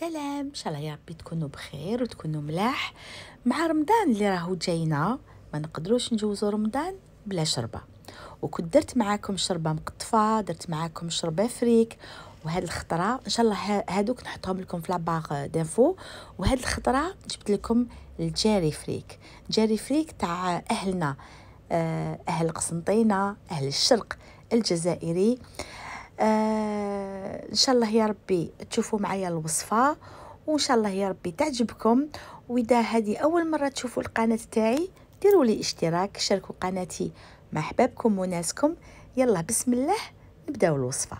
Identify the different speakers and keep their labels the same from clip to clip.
Speaker 1: سلام ان شاء الله يا ربي تكونوا بخير وتكونوا ملاح مع رمضان اللي راهو جاينا ما نقدروش نجوزو رمضان بلا شربه وكنت درت معاكم شربه مقطفه درت معاكم شربه فريك وهاد الخطره ان شاء الله هادوك نحطهم لكم في لاباغ دافو وهاد الخطره جبت لكم الجاري فريك جاري فريك تاع اهلنا آه، اهل قسنطينه اهل الشرق الجزائري آه آه، ان شاء الله يا ربي تشوفوا معايا الوصفه وان شاء الله يا ربي تعجبكم واذا هذه اول مره تشوفوا القناه تاعي ديروا لي اشتراك شاركوا قناتي مع احبابكم وناسكم يلا بسم الله نبداو الوصفه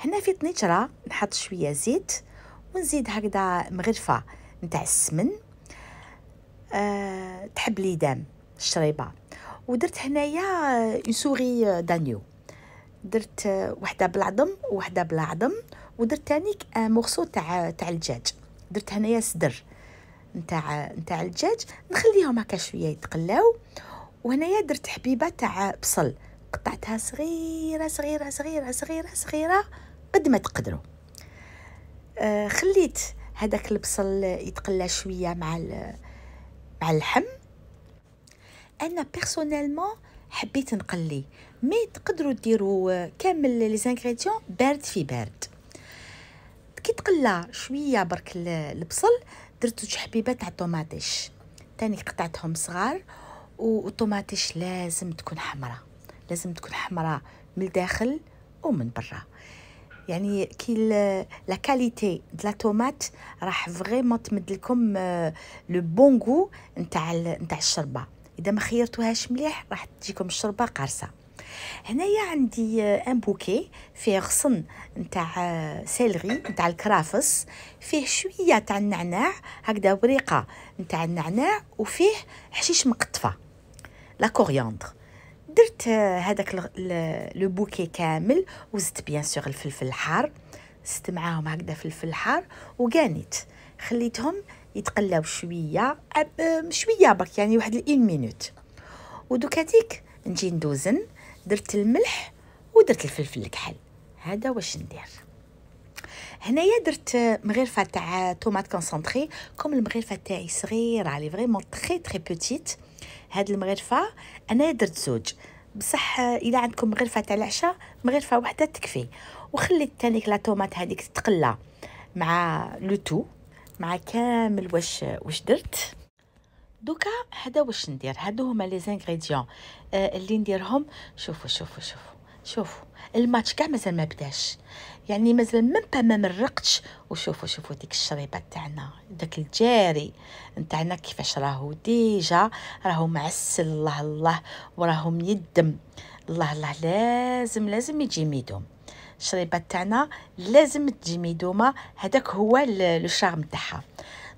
Speaker 1: هنا في طنجره نحط شويه زيت ونزيد هكذا مغرفه نتاع السمن أه تحب لي دام الشريبه ودرت هنايا اون سوغي دانيو درت وحده بالعظم وحده بلا عظم ودرت ثاني آه، مغصو تاع تاع الدجاج درت هنايا صدر نتاع نتاع الدجاج نخليهم هكا شويه يتقلاو وهنايا درت حبيبه تاع بصل قطعتها صغيره صغيره صغيره صغيره صغيره قد ما تقدروا آه، خليت هذاك البصل يتقلى شويه مع مع اللحم انا بيرسونيلمون حبيت نقلي مي تقدروا ديروا كامل لي زانغريديون بارد في بارد كي تقلى شويه برك البصل درت جوج حبيبات تاع الطوماطيش تاني قطعتهم صغار والطوماطيش لازم تكون حمراء لازم تكون حمراء من الداخل ومن برا يعني كي لا كاليتي د لا طوماط راح فريمون تمد لكم آه، لو بون غو نتاع نتاع الشربه اذا ما خيرتوهاش مليح راح تجيكم الشربه قارصه هنايا عندي ان آه، بوكي فيه غصن نتاع آه، سيلغي نتاع الكرافس فيه شويه تاع النعناع هكذا وريقه نتاع النعناع وفيه حشيش مقطفه لا كورياندر درت آه، هذاك لو بوكي كامل وزدت بيان سور الفلفل الحار زدت معاهم هكذا فلفل حار وقانيت خليتهم يتقلاو شويه شويه برك يعني واحد الان مينوت ودوكا هذيك نجي ندوزن درت الملح ودرت الفلفل الكحل هذا واش ندير هنايا درت مغرفه تاع طوماط كونسونطري كوم المغرفه تاعي صغيره لي فريمون تري تري بوتيت هاد المغرفه انا درت زوج بصح الا عندكم مغرفه تاع العشاء مغرفه وحده تكفي وخليت تانيك لا طوماط هذيك تتقلى مع لو تو مع كامل واش واش درت دوكا هذا واش ندير هادو هما لي زانغريديون آه، اللي نديرهم شوفوا شوفوا شوفوا شوفوا الماتش كاع مازال ما بداش يعني مازال من با ما مرقتش وشوفوا شوفوا ديك الشريبه تاعنا داك الجاري نتاعنا كيفاش راهو ديجا راهو معسل الله الله وراهو ميدم الله الله لازم لازم يجي ميدوم الشريبات تاعنا لازم تجي ميدومه هذاك هو لو شارم تاعها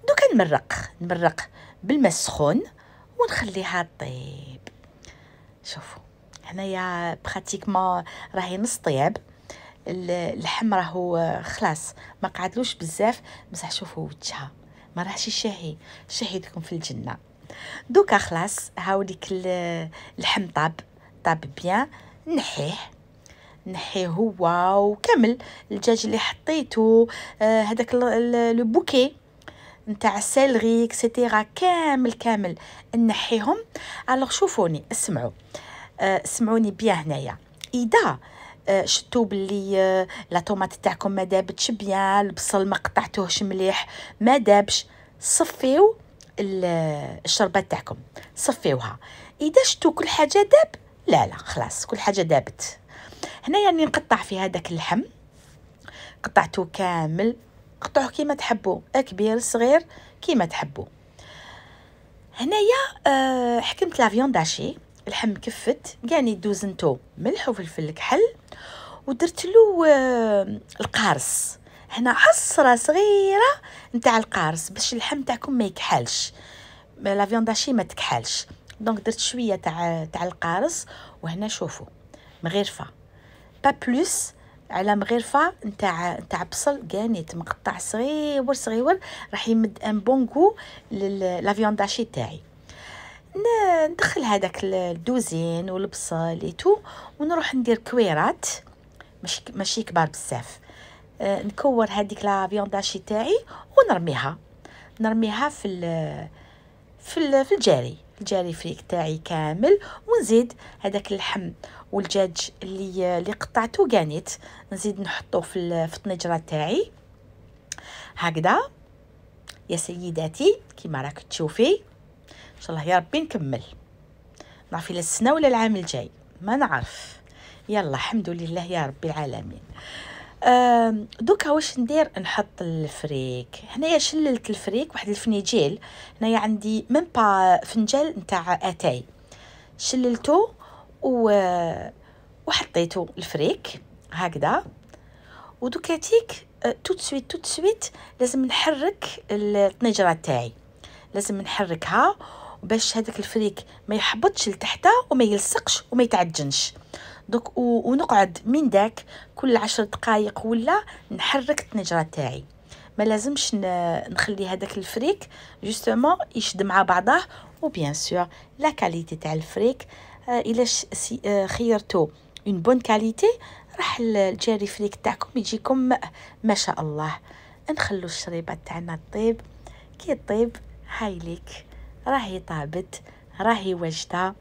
Speaker 1: دوكا نمرق نمرق بالماء السخون ونخليها طيب شوفوا هنايا براتيكمون راهي نص طياب اللحم راهو خلاص ما قعدلوش بزاف بصح شوفوا وجهها ما راهش يشهي شهيتكم في الجنه دوكا خلاص هاو ديك اللحم طاب طاب بيان نحيه نحيه هو وكامل الدجاج اللي حطيته آه هذاك لو بوكي نتاع السالغي اكسيتيرا كامل كامل نحيهم الوغ شوفوني اسمعوا آه اسمعوني بيا هنايا اذا آه شتو بلي آه لا طوماط تاعكم ما دابتش بيان البصل ما قطعتوهش مليح ما دابش صفيو الشربه تاعكم صفيوها اذا شتو كل حاجه داب لا لا خلاص كل حاجه دابت هنايا يعني نقطع في هذاك اللحم قطعته كامل قطعوه كيما تحبوا كبير صغير كيما تحبوا هنايا آه، حكمت لافيون داشي اللحم كفت يعني دوزنتو ملح وفلفل كحل ودرت له آه، القارص هنا عصره صغيره نتاع القارص باش اللحم تاعكم ما يكحلش لافيون داشي ما تكحلش دونك درت شويه تاع تاع القارص وهنا شوفوا مغرفه با بلوس على مغرفه نتاع نتاع بصل كانيت مقطع صغيور صغيور راح يمد ان بون لا فيونداشي تاعي ندخل هذاك الدوزين والبصل ايتو ونروح ندير كويرات ماشي ماشي كبار بزاف آه، نكور هذيك لا فيونداشي تاعي ونرميها نرميها في في, في الجاري الجاري فريك تاعي كامل ونزيد هذاك اللحم والدجاج اللي اللي قطعته كانيت نزيد نحطه في الطنجره تاعي هكذا يا سيداتي كيما راك تشوفي ان شاء الله يا ربي نكمل نعرف الى السنه ولا العام الجاي ما نعرف يلا الحمد لله يا رب العالمين دوكا واش ندير نحط الفريك هنايا شللت الفريك واحد الفنيجيل هنايا عندي من با فنجال نتاع اتاي شللته و وحطيته الفريك هكذا ودوكا تيك توت سويت توت سويت لازم نحرك الطنجره تاعي لازم نحركها باش هذاك الفريك ما يحبطش لتحتها وما يلصقش وما يتعجنش دوك ونقعد من داك كل عشر دقائق ولا نحرك الطنجره تاعي ما لازمش نخلي هذاك الفريك جوستومون يشد مع بعضه وبيان سور لا كاليتي تاع الفريك آه، الا آه، خيرتو اون بون كاليتي راح الجاري فريك تاعكم يجيكم ما شاء الله نخلو الشريبه تاعنا طيب كي طيب هايليك راهي طابت راهي واجده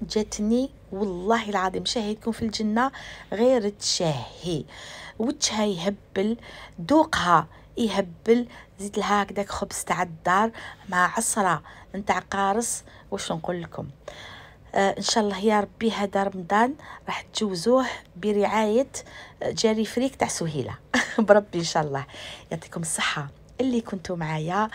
Speaker 1: جاتني والله العظيم شاهدكم في الجنة غير تشاهي وجهها يهبل دوقها يهبل زيد لها هكذاك خبز تاع الدار مع عصرة نتاع قارص واش نقول لكم آه ان شاء الله يا ربي هذا رمضان راح تجوزوه برعايه آه، جاري فريك تاع سهيله بربي ان شاء الله يعطيكم الصحه اللي كنتوا معايا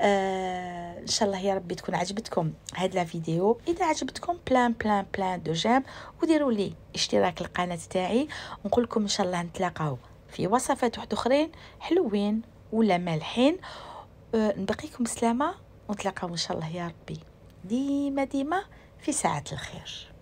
Speaker 1: آه ان شاء الله يا ربي تكون عجبتكم هاد لا فيديو اذا عجبتكم بلان بلان بلان دو جيم وديروا لي اشتراك القناه تاعي ونقول لكم ان شاء الله نتلاقاو في وصفات واحد اخرين حلوين ولا مالحين آه نبقيكم سلامه ونتلاقاو ان شاء الله يا ربي ديما ديما في ساعه الخير